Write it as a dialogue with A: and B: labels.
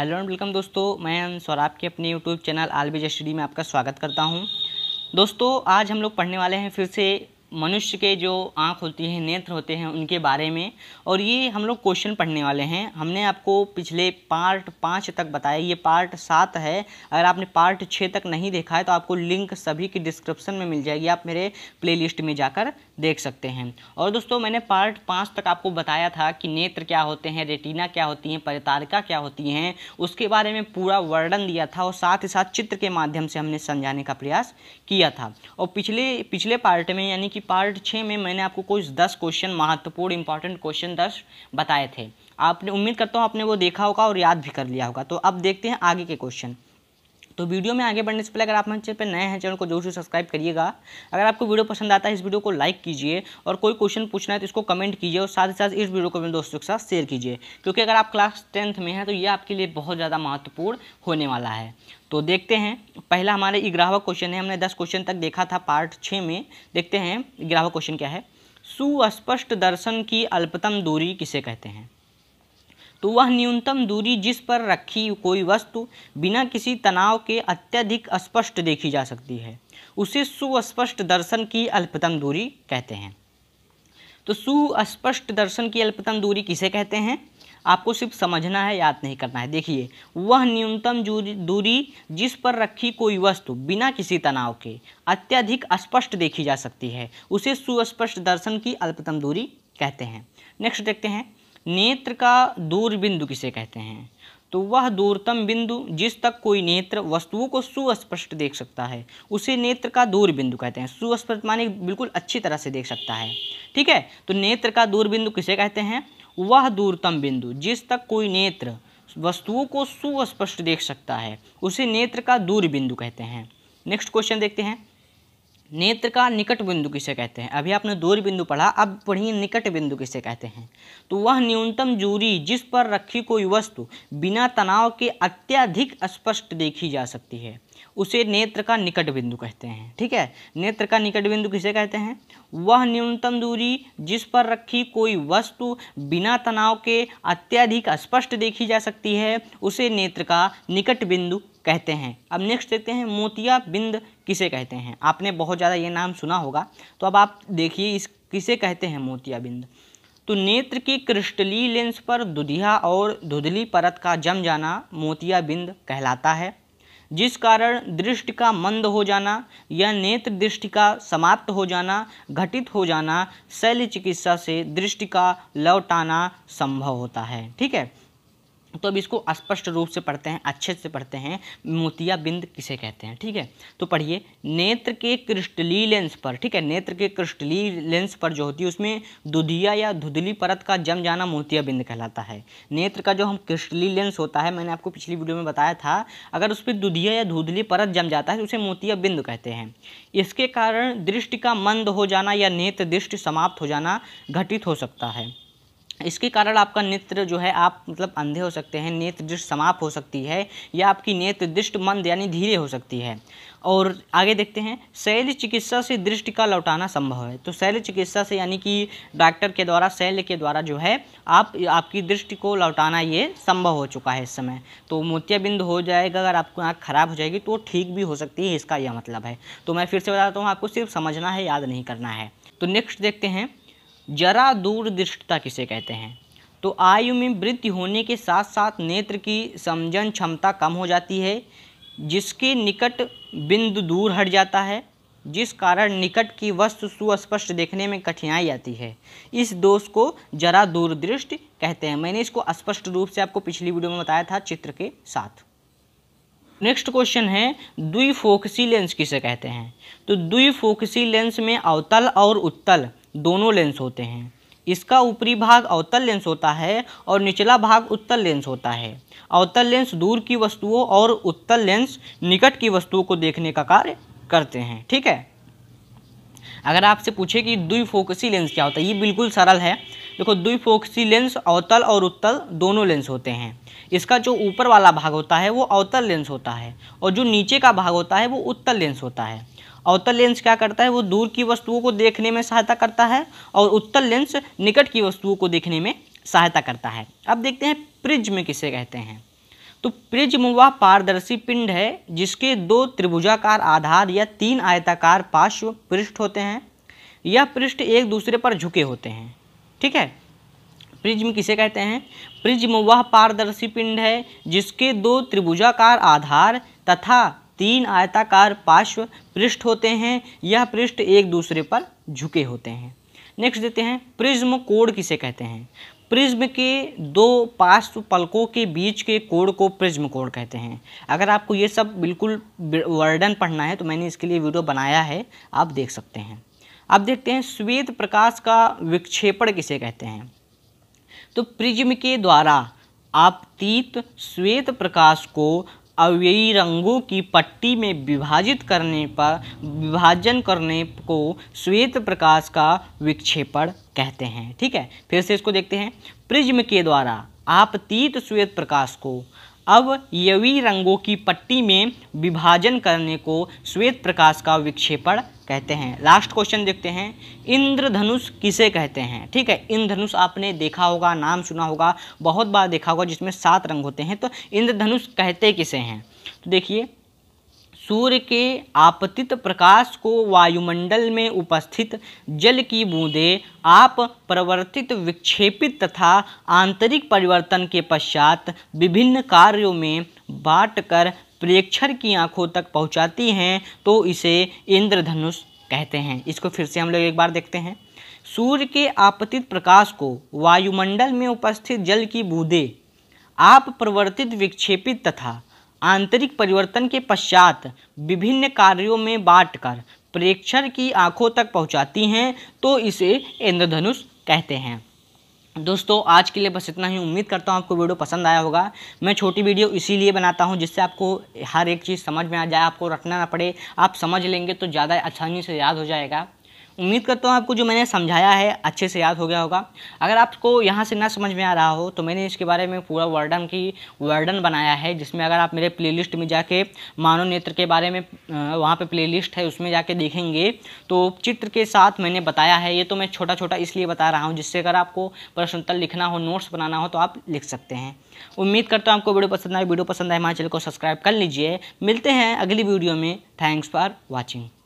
A: hello and welcome दोस्तों मैं सौर आपके अपने यूट्यूब चैनल आलबीज स्टडी में आपका स्वागत करता हूं दोस्तों आज हम लोग पढ़ने वाले हैं फिर से मनुष्य के जो आँख होती है नेत्र होते हैं उनके बारे में और ये हम लोग क्वेश्चन पढ़ने वाले हैं हमने आपको पिछले पार्ट पाँच तक बताया ये पार्ट सात है अगर आपने पार्ट छः तक नहीं देखा है तो आपको लिंक सभी की डिस्क्रिप्शन में मिल जाएगी आप मेरे प्ले में जाकर देख सकते हैं और दोस्तों मैंने पार्ट पाँच तक आपको बताया था कि नेत्र क्या होते हैं रेटिना क्या होती हैं परितारिका क्या होती हैं उसके बारे में पूरा वर्णन दिया था और साथ ही साथ चित्र के माध्यम से हमने समझाने का प्रयास किया था और पिछले पिछले पार्ट में यानी कि कि पार्ट छः में मैंने आपको कुछ दस क्वेश्चन महत्वपूर्ण इंपॉर्टेंट क्वेश्चन दस बताए थे आपने उम्मीद करता हूँ आपने वो देखा होगा और याद भी कर लिया होगा तो अब देखते हैं आगे के क्वेश्चन तो वीडियो में आगे बढ़ने से पहले अगर आप हमारे चैनल पर नए हैं चैनल को जरूर से सब्सक्राइब करिएगा अगर आपको वीडियो पसंद आता है इस वीडियो को लाइक कीजिए और कोई क्वेश्चन पूछना है तो इसको कमेंट कीजिए और साथ ही साथ इस वीडियो को अपने दोस्तों के साथ शेयर कीजिए क्योंकि अगर आप क्लास टेंथ में हैं तो ये आपके लिए बहुत ज़्यादा महत्वपूर्ण होने वाला है तो देखते हैं पहला हमारे ग्राहवक क्वेश्चन है हमने दस क्वेश्चन तक देखा था पार्ट छः में देखते हैं ग्राहक क्वेश्चन क्या है सुस्पष्ट दर्शन की अल्पतम दूरी किसे कहते हैं तो वह न्यूनतम दूरी जिस पर रखी कोई वस्तु बिना किसी तनाव के अत्यधिक स्पष्ट देखी जा सकती है उसे सुस्पष्ट दर्शन की अल्पतम दूरी कहते हैं तो सुस्पष्ट दर्शन की अल्पतम दूरी किसे कहते हैं आपको सिर्फ समझना है याद नहीं करना है देखिए वह न्यूनतम दूरी जिस पर रखी कोई वस्तु बिना किसी तनाव के अत्यधिक स्पष्ट देखी जा सकती है उसे सुस्पष्ट दर्शन की अल्पतम दूरी कहते हैं नेक्स्ट देखते हैं नेत्र का दूर बिंदु किसे कहते हैं तो वह दूरतम बिंदु जिस तक कोई नेत्र वस्तुओं को सुस्पष्ट देख सकता है उसे नेत्र का दूर बिंदु कहते हैं सुस्पष्ट माने बिल्कुल अच्छी तरह से देख सकता है ठीक है तो नेत्र का दूर बिंदु किसे कहते हैं वह दूरतम बिंदु जिस तक कोई नेत्र वस्तुओं को सुस्पष्ट देख सकता है उसे नेत्र का दूर बिंदु कहते हैं नेक्स्ट क्वेश्चन देखते हैं नेत्र का निकट बिंदु किसे कहते हैं अभी आपने दूर बिंदु पढ़ा अब पढ़िए निकट बिंदु किसे कहते हैं तो वह न्यूनतम जूरी जिस पर रखी कोई वस्तु बिना तनाव के अत्यधिक स्पष्ट देखी जा सकती है उसे नेत्र का निकट बिंदु कहते हैं ठीक है नेत्र का निकट बिंदु किसे कहते हैं वह न्यूनतम दूरी जिस पर रखी कोई वस्तु बिना तनाव के अत्यधिक स्पष्ट देखी जा सकती है उसे नेत्र का निकट बिंदु कहते हैं अब नेक्स्ट देखते हैं मोतिया बिंद किसे कहते हैं आपने बहुत ज़्यादा ये नाम सुना होगा तो अब आप देखिए इस किसे कहते हैं मोतिया बिंद तो नेत्र की क्रिस्टली लेंस पर दुधिया और धुधली परत का जम जाना मोतिया बिंद कहलाता है जिस कारण दृष्टि का मंद हो जाना या नेत्र दृष्टि का समाप्त हो जाना घटित हो जाना शैल्य चिकित्सा से दृष्टि का लौटाना संभव होता है ठीक है तो अब इसको स्पष्ट रूप से पढ़ते हैं अच्छे से पढ़ते हैं मोतिया बिंद किसे कहते हैं ठीक है तो पढ़िए नेत्र के क्रिस्टली लेंस पर ठीक है नेत्र के क्रिस्टली लेंस पर जो होती है उसमें दुधिया या धुधली परत का जम जाना मोतिया बिंद कहलाता है नेत्र का जो हम क्रिस्टली लेंस होता है मैंने आपको पिछली वीडियो में बताया था अगर उस पर दुधिया या धुधली परत जम जाता है तो उसे मोतिया बिंद कहते हैं इसके कारण दृष्टि का मंद हो जाना या नेत्र दृष्टि समाप्त हो जाना घटित हो सकता है इसके कारण आपका नेत्र जो है आप मतलब अंधे हो सकते हैं नेत्र दृष्ट समाप्त हो सकती है या आपकी नेत्र दृष्ट मंद यानी धीरे हो सकती है और आगे देखते हैं शैल चिकित्सा से दृष्टि का लौटाना संभव है तो शैल चिकित्सा से यानी कि डॉक्टर के द्वारा शैल के द्वारा जो है आप आपकी दृष्टि को लौटाना ये संभव हो चुका है इस समय तो मोतियाबिंद हो जाएगा अगर आपको आँख खराब हो जाएगी तो ठीक भी हो सकती है इसका यह मतलब है तो मैं फिर से बताता हूँ आपको सिर्फ समझना है याद नहीं करना है तो नेक्स्ट देखते हैं जरा दूरदृष्टता किसे कहते हैं तो आयु में वृद्धि होने के साथ साथ नेत्र की समझन क्षमता कम हो जाती है जिसके निकट बिंदु दूर हट जाता है जिस कारण निकट की वस्तु सुस्पष्ट देखने में कठिनाई आती है इस दोष को जरा दूरदृष्ट कहते हैं मैंने इसको स्पष्ट रूप से आपको पिछली वीडियो में बताया था चित्र के साथ नेक्स्ट क्वेश्चन है द्विफोकसी लेंस किसे कहते हैं तो द्विफोकसी लेंस में अवतल और उत्तल दोनों लेंस होते हैं इसका ऊपरी भाग अवतल लेंस होता है और निचला भाग उत्तल लेंस होता है अवतल लेंस दूर की वस्तुओं और उत्तल लेंस निकट की वस्तुओं को देखने का कार्य करते हैं ठीक है अगर आपसे पूछे कि फोकसी लेंस क्या होता है ये बिल्कुल सरल है देखो फोकसी लेंस अवतल और उत्तल दोनों लेंस होते हैं इसका जो ऊपर वाला भाग होता है वो अवतल लेंस होता है और जो नीचे का भाग होता है वो उत्तल लेंस होता है अवतल लेंस क्या करता है वो दूर की वस्तुओं को देखने में सहायता करता है और उत्तल लेंस निकट की वस्तुओं को देखने में सहायता करता है अब देखते हैं प्रिज्म किसे कहते हैं तो प्रिज्म वह पारदर्शी पिंड है जिसके दो त्रिभुजाकार आधार या तीन आयताकार पार्श्व पृष्ठ होते हैं यह पृष्ठ एक दूसरे पर झुके होते हैं ठीक है प्रिज्म किसे कहते हैं प्रिज्म वह पारदर्शी पिंड है जिसके दो त्रिभुजाकार आधार तथा तीन आयताकार पार्श्व पृष्ठ होते हैं यह पृष्ठ एक दूसरे पर झुके होते हैं नेक्स्ट देते हैं प्रिज्म कोड किसे कहते हैं प्रिज्म के दो पार्श्व पलकों के बीच के कोड को प्रिज्म कोड कहते हैं अगर आपको ये सब बिल्कुल वर्डन पढ़ना है तो मैंने इसके लिए वीडियो बनाया है आप देख सकते हैं अब देखते हैं श्वेत प्रकाश का विक्षेपण किसे कहते हैं तो प्रिज्म के द्वारा आप तीत श्वेत प्रकाश को अव्ययी रंगों की पट्टी में विभाजित करने पर विभाजन करने को श्वेत प्रकाश का विक्षेपण कहते हैं ठीक है फिर से इसको देखते हैं प्रिज्म के द्वारा आप तीत श्वेत प्रकाश को अब यवी रंगों की पट्टी में विभाजन करने को श्वेत प्रकाश का विक्षेपण कहते हैं लास्ट क्वेश्चन देखते हैं इंद्रधनुष किसे कहते हैं ठीक है इंद्रधनुष आपने देखा होगा नाम सुना होगा बहुत बार देखा होगा जिसमें सात रंग होते हैं तो इंद्रधनुष कहते किसे हैं तो देखिए सूर्य के आपतित प्रकाश को वायुमंडल में उपस्थित जल की बूंदें आप प्रवर्तित विक्षेपित तथा आंतरिक परिवर्तन के पश्चात विभिन्न कार्यों में बांटकर प्रेक्षर की आंखों तक पहुंचाती हैं तो इसे इंद्रधनुष कहते हैं इसको फिर से हम लोग एक बार देखते हैं सूर्य के आपतित प्रकाश को वायुमंडल में उपस्थित जल की बूंदें आप प्रवर्तित विक्षेपित तथा आंतरिक परिवर्तन के पश्चात विभिन्न कार्यों में बांटकर प्रेक्षर की आंखों तक पहुंचाती हैं तो इसे इंद्रधनुष कहते हैं दोस्तों आज के लिए बस इतना ही उम्मीद करता हूँ आपको वीडियो पसंद आया होगा मैं छोटी वीडियो इसीलिए बनाता हूँ जिससे आपको हर एक चीज़ समझ में आ जाए आपको रखना ना पड़े आप समझ लेंगे तो ज़्यादा आसानी से याद हो जाएगा उम्मीद करता हूँ आपको जो मैंने समझाया है अच्छे से याद हो गया होगा अगर आपको यहाँ से ना समझ में आ रहा हो तो मैंने इसके बारे में पूरा वर्डन की वर्डन बनाया है जिसमें अगर आप मेरे प्लेलिस्ट में जाके मानव नेत्र के बारे में वहाँ पे प्लेलिस्ट है उसमें जाके देखेंगे तो चित्र के साथ मैंने बताया है ये तो मैं छोटा छोटा इसलिए बता रहा हूँ जिससे अगर आपको प्रश्नोत्तर लिखना हो नोट्स बनाना हो तो आप लिख सकते हैं उम्मीद करता हूँ आपको वीडियो पसंद आए वीडियो पसंद आए हमारे चैनल को सब्सक्राइब कर लीजिए मिलते हैं अगली वीडियो में थैंक्स फॉर वॉचिंग